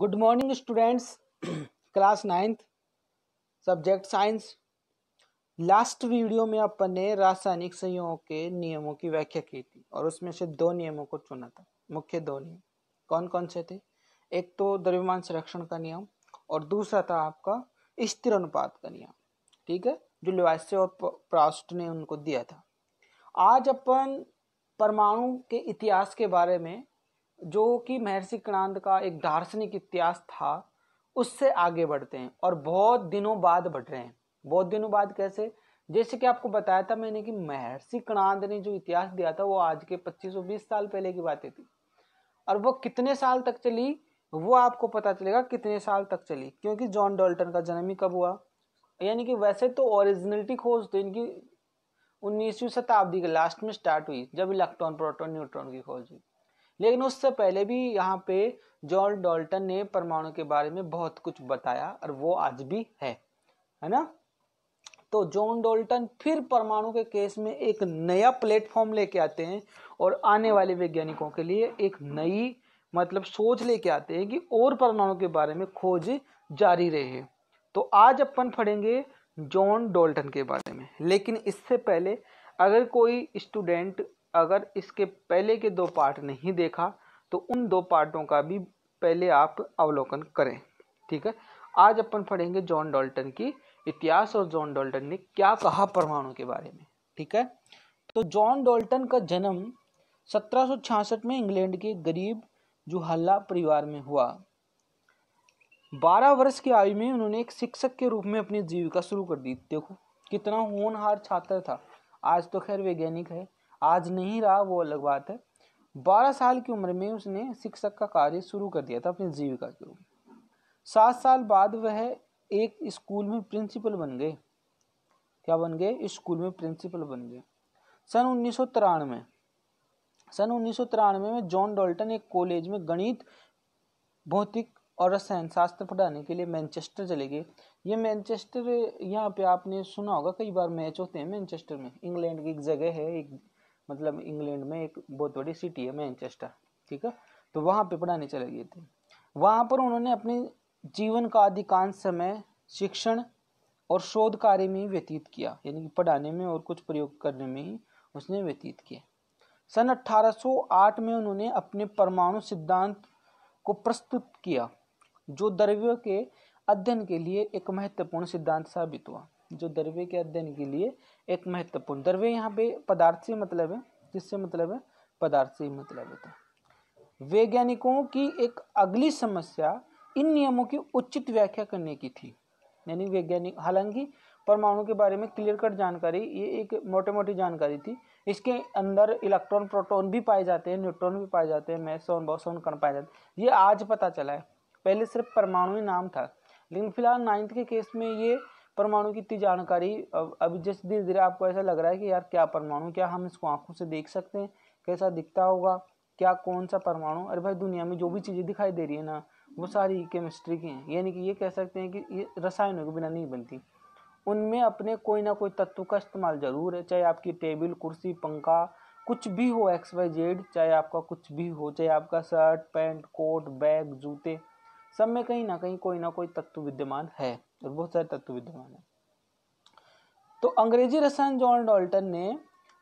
good morning students class ninth subject science last video में अपन ने रासायनिक संयोगों के नियमों की व्याख्या की थी और उसमें से दो नियमों को चुना था मुख्य दो नियम कौन कौन से थे एक तो द्रव्यमान संरक्षण का नियम और दूसरा था आपका स्थिर अनुपात का नियम ठीक है जो लिवास्य और प्रास्ट ने उनको दिया था आज अपन परमाणु के इतिहास के बारे में जो कि महर्षि कणांद का एक दार्शनिक इतिहास था उससे आगे बढ़ते हैं और बहुत दिनों बाद बढ़ रहे हैं बहुत दिनों बाद कैसे जैसे कि आपको बताया था मैंने कि महर्षि कणांद ने जो इतिहास दिया था वो आज के 2520 साल पहले की बातें थी और वो कितने साल तक चली वो आपको पता चलेगा कितने साल तक चली क्योंकि जॉन डॉल्टन का जन्म ही कब हुआ यानी कि वैसे तो ओरिजिनलिटी खोज तो इनकी उन्नीसवीं शताब्दी के लास्ट में स्टार्ट हुई जब इलेक्ट्रॉन प्रोटोन न्यूट्रॉन की खोज हुई लेकिन उससे पहले भी यहाँ पे जॉन डॉल्टन ने परमाणु के बारे में बहुत कुछ बताया और वो आज भी है है ना तो जॉन डोल्टन फिर परमाणु के केस में एक नया प्लेटफॉर्म लेके आते हैं और आने वाले वैज्ञानिकों के लिए एक नई मतलब सोच लेके आते हैं कि और परमाणु के बारे में खोज जारी रहे तो आज अपन पढ़ेंगे जॉन डोल्टन के बारे में लेकिन इससे पहले अगर कोई स्टूडेंट अगर इसके पहले के दो पार्ट नहीं देखा तो उन दो पार्टों का भी पहले आप अवलोकन करें ठीक है आज अपन पढ़ेंगे जॉन डॉल्टन की इतिहास और जॉन डॉल्टन ने क्या कहा परमाणु के बारे में ठीक है तो जॉन डॉल्टन का जन्म 1766 में इंग्लैंड के गरीब जुहल्ला परिवार में हुआ 12 वर्ष की आयु में उन्होंने एक शिक्षक के रूप में अपनी जीविका शुरू कर दी देखो कितना होनहार छात्र था आज तो खैर वैज्ञानिक है आज नहीं रहा वो अलग बात है बारह साल की उम्र में उसने शिक्षक का कार्य शुरू कर दिया था अपनी जीविका के रूप में सात साल बाद वह एक स्कूल में प्रिंसिपल बन गए क्या बन गए स्कूल में प्रिंसिपल बन गए सन उन्नीस तिरानवे सन उन्नीस में जॉन डॉल्टन एक कॉलेज में गणित भौतिक और रसायन शास्त्र पढ़ाने के लिए मैनचेस्टर चले गए ये मैनचेस्टर यहाँ पे आपने सुना होगा कई बार मैच होते हैं मैनचेस्टर में इंग्लैंड की एक जगह है एक मतलब इंग्लैंड में एक बहुत बड़ी सिटी है मैनचेस्टर ठीक है तो वहाँ पे पढ़ाने चले गए थे वहाँ पर उन्होंने अपने जीवन का अधिकांश समय शिक्षण और शोध कार्य में ही व्यतीत किया यानी कि पढ़ाने में और कुछ प्रयोग करने में ही उसने व्यतीत किया सन 1808 में उन्होंने अपने परमाणु सिद्धांत को प्रस्तुत किया जो द्रव्य के अध्ययन के लिए एक महत्वपूर्ण सिद्धांत साबित हुआ जो द्रव्य के अध्ययन के लिए एक महत्वपूर्ण द्रव्य यहाँ पे पदार्थ से मतलब है जिससे मतलब है पदार्थ से ही मतलब होता है वैज्ञानिकों की एक अगली समस्या इन नियमों की उचित व्याख्या करने की थी यानी वैज्ञानिक हालांकि परमाणु के बारे में क्लियर कट जानकारी ये एक मोटे मोटी जानकारी थी इसके अंदर इलेक्ट्रॉन प्रोटॉन भी पाए जाते हैं न्यूट्रॉन भी पाए जाते हैं मैसोन बॉसोन कण पाए जाते हैं ये आज पता चला है पहले सिर्फ परमाणु ही नाम था लेकिन फिलहाल नाइन्थ के केस में ये परमाणु की इतनी जानकारी अब अब जैसे धीरे धीरे आपको ऐसा लग रहा है कि यार क्या परमाणु क्या हम इसको आंखों से देख सकते हैं कैसा दिखता होगा क्या कौन सा परमाणु अरे भाई दुनिया में जो भी चीज़ें दिखाई दे रही है ना वो सारी केमिस्ट्री की हैं यानी कि ये कह सकते हैं कि ये रसायनों के बिना नहीं बनती उनमें अपने कोई ना कोई तत्व का इस्तेमाल ज़रूर है चाहे आपकी टेबल कुर्सी पंखा कुछ भी हो एक्स वाई जेड चाहे आपका कुछ भी हो चाहे आपका शर्ट पैंट कोट बैग जूते सब में कहीं ना कहीं कोई ना कोई तत्व विद्यमान है और तो बहुत सारे तत्व विद्यमान है तो अंग्रेजी रसायन जॉन डॉल्टन ने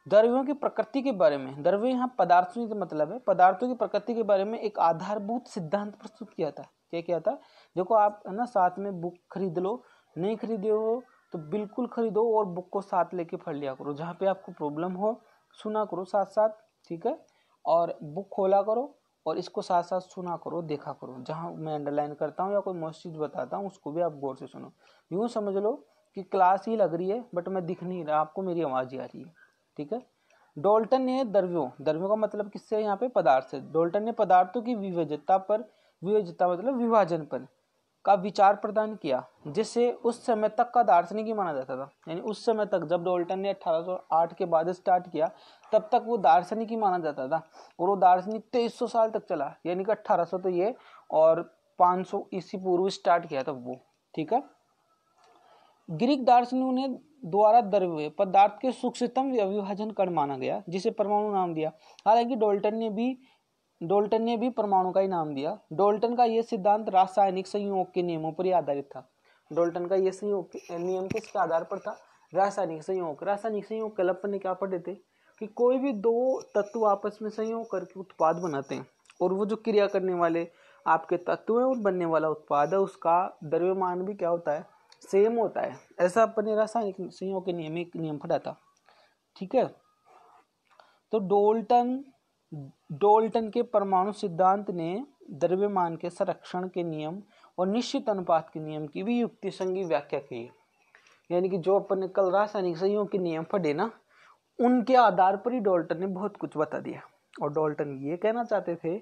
द्रव्यों की प्रकृति के बारे में द्रव्य यहाँ पदार्थों का मतलब है पदार्थों की प्रकृति के बारे में एक आधारभूत सिद्धांत प्रस्तुत किया था क्या किया था देखो आप है ना साथ में बुक खरीद लो नहीं खरीदे हो तो बिल्कुल खरीदो और बुक को साथ लेके पढ़ लिया करो जहाँ पे आपको प्रॉब्लम हो सुना करो साथ साथ ठीक है और बुक खोला करो और इसको साथ साथ सुना करो देखा करो जहाँ मैं अंडरलाइन करता हूँ या कोई मस्जिद चीज़ बताता हूँ उसको भी आप गौर से सुनो यूँ समझ लो कि क्लास ही लग रही है बट मैं दिख नहीं रहा आपको मेरी आवाज़ ही आ रही है ठीक है डोल्टन ने द्रव्यो द्रव्यों का मतलब किससे यहाँ पे पदार्थ से डोल्टन ने पदार्थों की विविधता पर विविधता मतलब विभाजन पर का विचार प्रदान किया जिसे उस समय तक का दार्शनिक ही माना जाता था यानी उस समय तक जब डोल्टन ने 1808 के बाद स्टार्ट किया तब तक वो दार्शनिक ही माना जाता था और वो दार्शनिक तो सौ साल तक चला यानी कि 1800 तो ये और 500 ईस्वी पूर्व स्टार्ट किया था वो ठीक है ग्रीक दार्शनिकों ने द्वारा द्रव्य पदार्थ के सूक्ष्मतम विभाजन कर माना गया जिसे परमाणु नाम दिया हालांकि डोल्टन ने भी डोल्टन ने भी परमाणु का ही नाम दिया डोल्टन का यह सिद्धांत रासायनिक संयोग के नियमों पर आधारित था डोल्टन का यह संयोग नियम किसके आधार पर था रासायनिक संयोग रासायनिक संयोग कल्प ने क्या पढ़े थे कि कोई भी दो तत्व आपस में संयोग करके उत्पाद बनाते हैं और वो जो क्रिया करने वाले आपके तत्व हैं और बनने वाला उत्पाद है उसका द्रव्यमान भी क्या होता है सेम होता है ऐसा अपने रासायनिक संयोग के नियम एक नियम पढ़ा था ठीक है तो डोल्टन डोल्टन के परमाणु सिद्धांत ने द्रव्यमान के संरक्षण के नियम और निश्चित अनुपात के नियम की भी युक्ति संगी व्याख्या की यानी कि जो अपन ने कल रासायनिक संयोग के नियम पढ़े ना उनके आधार पर ही डोल्टन ने बहुत कुछ बता दिया और डोल्टन ये कहना चाहते थे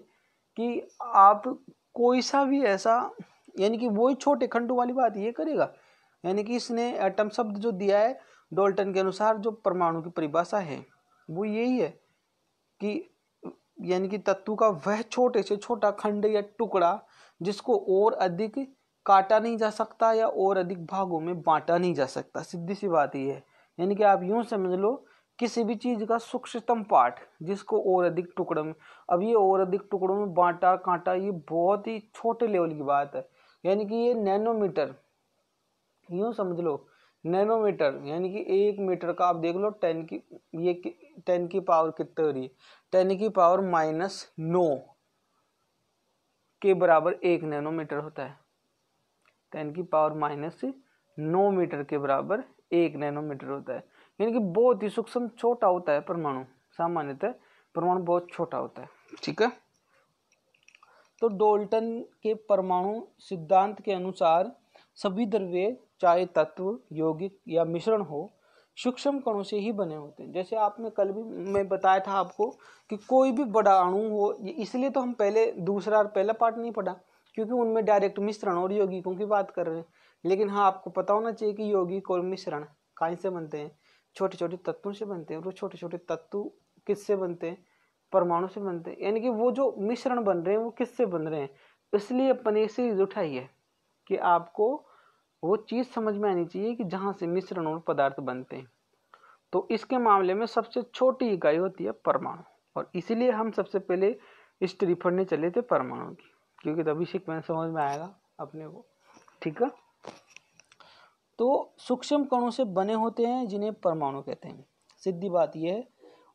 कि आप कोई सा भी ऐसा यानी कि वही छोटे खंडों वाली बात ये करेगा यानी कि इसने एटम शब्द जो दिया है डोल्टन के अनुसार जो परमाणु की परिभाषा है वो यही है कि यानी कि तत्व का वह छोटे से छोटा खंड या टुकड़ा जिसको और अधिक काटा नहीं जा सकता या और अधिक भागों में बांटा नहीं जा सकता सीधी सी बात यह है यानी कि आप यूं समझ लो किसी भी चीज़ का सूक्ष्मतम पार्ट जिसको और अधिक टुकड़ों में अब ये और अधिक टुकड़ों में बांटा कांटा ये बहुत ही छोटे लेवल की बात है यानी कि ये नैनोमीटर यूँ समझ लो नैनोमीटर यानी कि एक मीटर का आप देख लो टेन की ये टेन की पावर कितने हो रही है टेन की पावर माइनस नौ के बराबर एक नैनोमीटर होता है टेन की पावर माइनस नौ मीटर के बराबर एक नैनोमीटर होता है यानी कि बहुत ही सूक्ष्म छोटा होता है परमाणु सामान्यतः परमाणु बहुत छोटा होता है ठीक है तो डोल्टन के परमाणु सिद्धांत के अनुसार सभी द्रव्य चाहे तत्व यौगिक या मिश्रण हो सूक्ष्म कणों से ही बने होते हैं जैसे आपने कल भी मैं बताया था आपको कि कोई भी बड़ा अणु हो इसलिए तो हम पहले दूसरा और पहला पार्ट नहीं पढ़ा क्योंकि उनमें डायरेक्ट मिश्रण और यौगिकों की बात कर रहे हैं लेकिन हाँ आपको पता होना चाहिए कि यौगिक और मिश्रण कहीं से बनते हैं छोटे छोटे तत्वों से बनते हैं और वो छोटे छोटे तत्व किससे बनते हैं परमाणु से बनते हैं यानी कि वो जो मिश्रण बन रहे हैं वो किससे बन रहे हैं इसलिए अपने से उठाई है कि आपको वो चीज़ समझ में आनी चाहिए कि जहाँ से मिश्रण और पदार्थ बनते हैं तो इसके मामले में सबसे छोटी इकाई होती है परमाणु और इसीलिए हम सबसे पहले हिस्ट्री पढ़ने चले थे परमाणु की क्योंकि तभी सिक्वेंस समझ में आएगा अपने को ठीक है तो सूक्ष्म कणों से बने होते हैं जिन्हें परमाणु कहते हैं सीधी बात यह है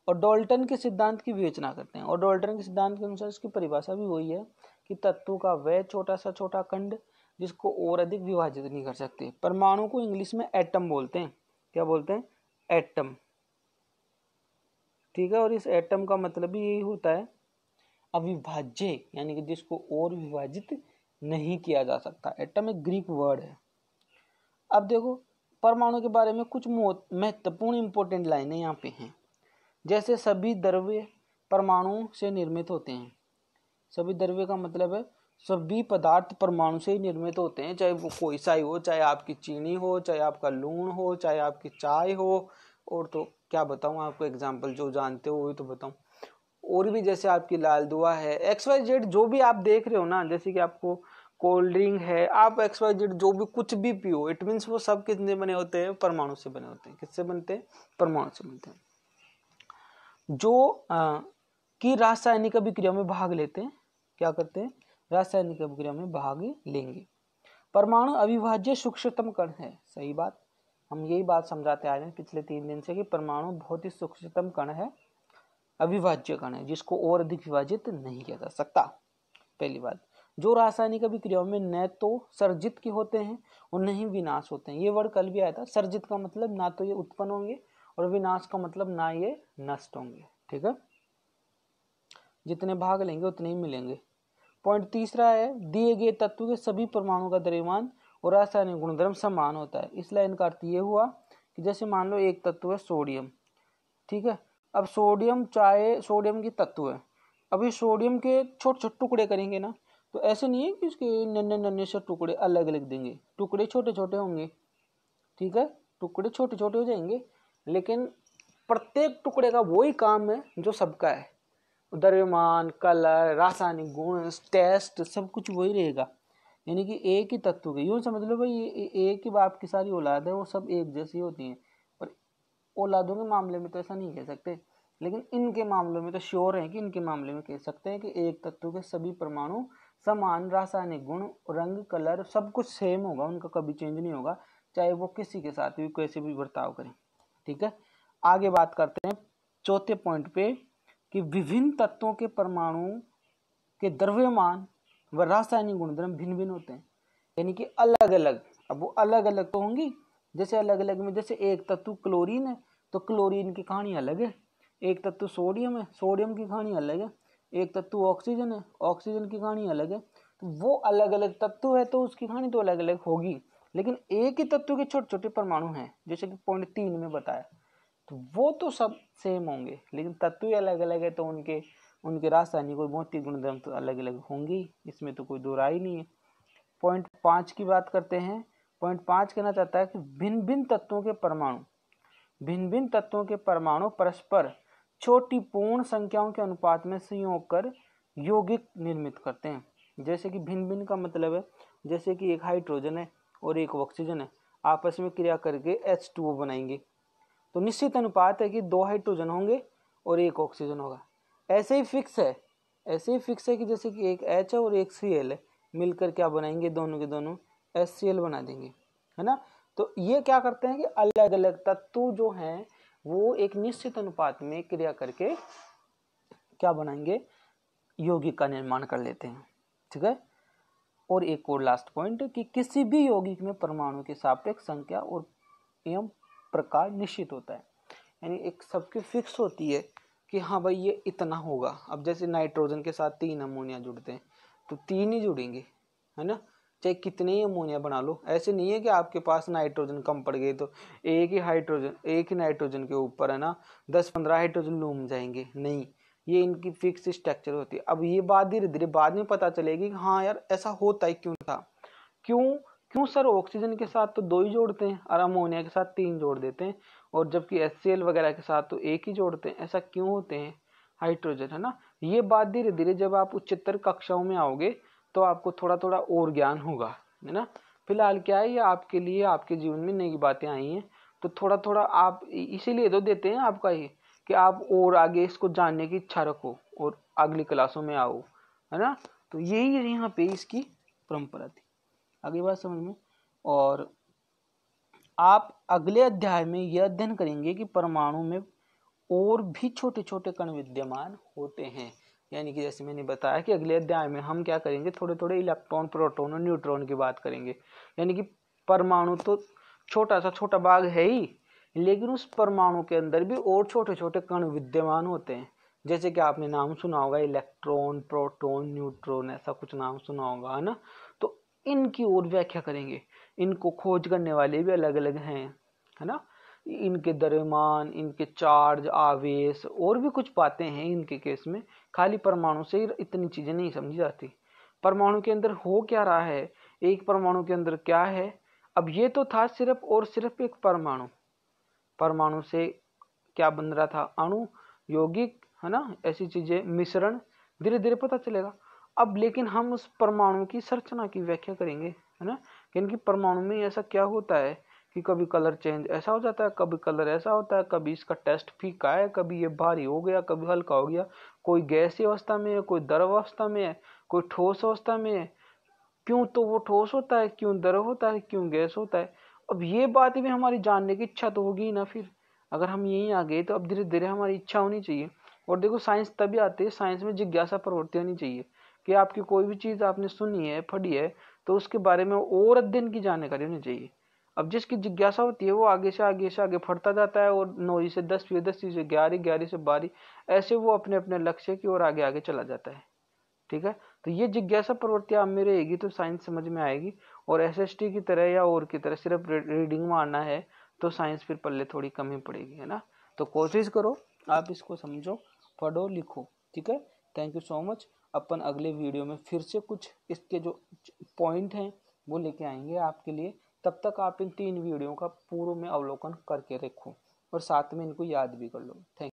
और डॉल्टन के सिद्धांत की विवेचना करते हैं और डॉल्टन के सिद्धांत के अनुसार इसकी परिभाषा भी वही है कि तत्व का वह छोटा सा छोटा खंड जिसको और अधिक विभाजित नहीं कर सकते परमाणु को इंग्लिश में एटम बोलते हैं क्या बोलते हैं एटम ठीक है और इस एटम का मतलब भी यही होता है अविभाज्य यानी कि जिसको और विभाजित नहीं किया जा सकता एटम एक ग्रीक वर्ड है अब देखो परमाणु के बारे में कुछ महत्वपूर्ण इंपॉर्टेंट लाइनें यहाँ पे हैं जैसे सभी द्रव्य परमाणु से निर्मित होते हैं सभी द्रव्य का मतलब है सभी पदार्थ परमाणु से ही निर्मित होते हैं चाहे वो कोई सा ही हो चाहे आपकी चीनी हो चाहे आपका लून हो चाहे आपकी चाय हो और तो क्या बताऊँ आपको एग्जाम्पल जो जानते हो वही तो बताऊँ और भी जैसे आपकी लाल दुआ है एक्स वाई जेड जो भी आप देख रहे हो ना जैसे कि आपको कोल्ड ड्रिंक है आप एक्स वाई जेड जो भी कुछ भी पियो इट मीन्स वो सब कितने बने होते हैं परमाणु से बने होते हैं किससे बनते हैं परमाणु से बनते हैं जो आ, की रासायनिक अभिक्रिया में भाग लेते हैं क्या करते हैं रासायनिक अभिक्रिया में भाग लेंगे परमाणु अविभाज्य सूक्ष्मतम कण है सही बात हम यही बात समझाते आ रहे हैं पिछले तीन दिन से कि परमाणु बहुत ही सूक्ष्मतम कण है अविभाज्य कण है जिसको और अधिक विभाजित नहीं किया जा सकता पहली बात जो रासायनिक अभिक्रियाओं में न तो सर्जित के होते हैं और न ही विनाश होते हैं ये वर्ड कल भी आया था सर्जित का मतलब ना तो ये उत्पन्न होंगे और विनाश का मतलब ना ये नष्ट होंगे ठीक है जितने भाग लेंगे उतने ही मिलेंगे पॉइंट तीसरा है दिए गए तत्व के सभी परमाणु का द्रव्यमान और रासायनिक गुणधर्म समान होता है इस लाइन का अर्थ ये हुआ कि जैसे मान लो एक तत्व है सोडियम ठीक है अब सोडियम चाहे सोडियम के तत्व है अभी सोडियम के छोटे छोटे टुकड़े करेंगे ना तो ऐसे नहीं है कि उसके नन्हे नन्हे से टुकड़े अलग अलग देंगे टुकड़े छोटे छोटे होंगे ठीक है टुकड़े छोटे छोटे हो जाएंगे लेकिन प्रत्येक टुकड़े का वही काम है जो सबका है द्रव्यमान कलर रासायनिक गुण टेस्ट सब कुछ वही रहेगा यानी कि एक ही तत्व के यूँ समझ लो भाई एक ही बाप की सारी औलाद है वो सब एक जैसी होती हैं पर औलादों के मामले में तो ऐसा नहीं कह सकते लेकिन इनके मामलों में तो श्योर है कि इनके मामले में कह सकते हैं कि एक तत्व के सभी परमाणु समान रासायनिक गुण रंग कलर सब कुछ सेम होगा उनका कभी चेंज नहीं होगा चाहे वो किसी के साथ भी कैसे भी बर्ताव करें ठीक है आगे बात करते हैं चौथे पॉइंट पे कि विभिन्न तत्वों के परमाणु के द्रव्यमान व रासायनिक गुणधर्म भिन्न भिन्न होते हैं यानी कि अलग अलग अब वो अलग अलग तो होंगी जैसे अलग अलग में जैसे एक तत्व क्लोरीन है तो क्लोरीन की कहानी अलग है एक तत्व सोडियम है सोडियम की कहानी अलग है एक तत्व ऑक्सीजन है ऑक्सीजन की कहानी अलग है तो वो अलग अलग तत्व है तो उसकी कहानी तो अलग अलग होगी लेकिन एक ही तत्व के छोटे छोटे परमाणु हैं जैसे कि पॉइंट तीन में बताया तो वो तो सब सेम होंगे लेकिन तत्व ही अलग अलग है तो उनके उनके रासायनिक और भौतिक गुणधर्म तो अलग अलग होंगे इसमें तो कोई दो राय नहीं है पॉइंट पाँच की बात करते हैं पॉइंट पाँच कहना चाहता है कि भिन्न भिन्न तत्वों के परमाणु भिन्न भिन्न तत्वों के परमाणु परस्पर छोटी पूर्ण संख्याओं के अनुपात में संयोग कर यौगिक निर्मित करते हैं जैसे कि भिन्न भिन्न का मतलब है जैसे कि एक हाइड्रोजन है और एक ऑक्सीजन है आपस में क्रिया करके एच टू ओ बनाएंगे तो निश्चित अनुपात है कि दो हाइड्रोजन होंगे और एक ऑक्सीजन होगा ऐसे ही फिक्स है ऐसे ही फिक्स है कि जैसे कि एक एच है और एक सी एल है मिलकर क्या बनाएंगे दोनों के दोनों एस सी एल बना देंगे है ना तो ये क्या करते हैं कि अलग अलग तत्व जो हैं वो एक निश्चित अनुपात में क्रिया करके क्या बनाएंगे यौगिक का निर्माण कर लेते हैं ठीक है और एक और लास्ट पॉइंट कि किसी भी यौगिक में परमाणु के सापेक्ष संख्या और एवं प्रकार निश्चित होता है यानी एक सबकी फिक्स होती है कि हाँ भाई ये इतना होगा अब जैसे नाइट्रोजन के साथ तीन अमोनिया जुड़ते हैं तो तीन ही जुड़ेंगे है ना चाहे कितने ही अमोनिया बना लो ऐसे नहीं है कि आपके पास नाइट्रोजन कम पड़ गए तो एक ही हाइड्रोजन एक ही नाइट्रोजन के ऊपर है ना दस पंद्रह हाइड्रोजन लूम जाएंगे नहीं ये इनकी फिक्स स्ट्रक्चर होती है अब ये बात धीरे धीरे बाद में पता चलेगी कि हाँ यार ऐसा होता है क्यों था क्यों क्यों सर ऑक्सीजन के साथ तो दो ही जोड़ते हैं और अमोनिया के साथ तीन जोड़ देते हैं और जबकि एस वगैरह के साथ तो एक ही जोड़ते हैं ऐसा क्यों होते हैं हाइड्रोजन है ना ये बात धीरे धीरे जब आप उच्चतर कक्षाओं में आओगे तो आपको थोड़ा थोड़ा और ज्ञान होगा है ना फिलहाल क्या है ये आपके लिए आपके जीवन में नई बातें आई हैं तो थोड़ा थोड़ा आप इसीलिए तो देते हैं आपका ये कि आप और आगे इसको जानने की इच्छा रखो और अगली क्लासों में आओ है ना तो यही यहाँ पे इसकी परंपरा थी अगली बात समझ में और आप अगले अध्याय में यह अध्ययन करेंगे कि परमाणु में और भी छोटे छोटे कण विद्यमान होते हैं यानी कि जैसे मैंने बताया कि अगले अध्याय में हम क्या करेंगे थोड़े थोड़े इलेक्ट्रॉन प्रोटॉन और न्यूट्रॉन की बात करेंगे यानी कि परमाणु तो छोटा सा छोटा भाग है ही लेकिन उस परमाणु के अंदर भी और छोटे छोटे कण विद्यमान होते हैं जैसे कि आपने नाम सुना होगा इलेक्ट्रॉन प्रोटॉन न्यूट्रॉन ऐसा कुछ नाम सुना होगा है ना इनकी और व्याख्या करेंगे इनको खोज करने वाले भी अलग अलग हैं है ना इनके दरमान इनके चार्ज आवेश और भी कुछ बातें हैं इनके केस में खाली परमाणु से इतनी चीज़ें नहीं समझी जाती परमाणु के अंदर हो क्या रहा है एक परमाणु के अंदर क्या है अब ये तो था सिर्फ और सिर्फ एक परमाणु परमाणु से क्या बन रहा था अणु यौगिक है ना ऐसी चीज़ें मिश्रण धीरे धीरे पता चलेगा अब लेकिन हम उस परमाणु की संरचना की व्याख्या करेंगे है ना कि परमाणु में ऐसा क्या होता है कि कभी कलर चेंज ऐसा हो जाता है कभी कलर ऐसा होता है कभी इसका टेस्ट फीका है कभी ये भारी हो गया कभी हल्का हो गया कोई गैसी अवस्था में है कोई द्रव अवस्था में है कोई ठोस अवस्था में है क्यों तो वो ठोस होता है क्यों द्रव होता है क्यों गैस होता है अब ये बात भी हमारी जानने की इच्छा तो होगी ना फिर अगर हम यहीं आ गए तो अब धीरे धीरे हमारी इच्छा होनी चाहिए और देखो साइंस तभी आती है साइंस में जिज्ञासा प्रवृत्ति होनी चाहिए कि आपकी कोई भी चीज़ आपने सुनी है पढ़ी है तो उसके बारे में और अध्ययन की जानकारी होनी चाहिए अब जिसकी जिज्ञासा होती है वो आगे से आगे से आगे फटता जाता है और नौ से दस फिर दस से ग्यारह ग्यारह से बारह ऐसे वो अपने अपने लक्ष्य की ओर आगे आगे चला जाता है ठीक है तो ये जिज्ञासा प्रवृत्ति आप में रहेगी तो साइंस समझ में आएगी और एस की तरह या और की तरह सिर्फ रीडिंग में आना है तो साइंस फिर पल्ले थोड़ी कम ही पड़ेगी है ना तो कोशिश करो आप इसको समझो पढ़ो लिखो ठीक है थैंक यू सो मच अपन अगले वीडियो में फिर से कुछ इसके जो पॉइंट हैं वो लेके आएंगे आपके लिए तब तक आप इन तीन वीडियो का पूर्व में अवलोकन करके रखो और साथ में इनको याद भी कर लो थैंक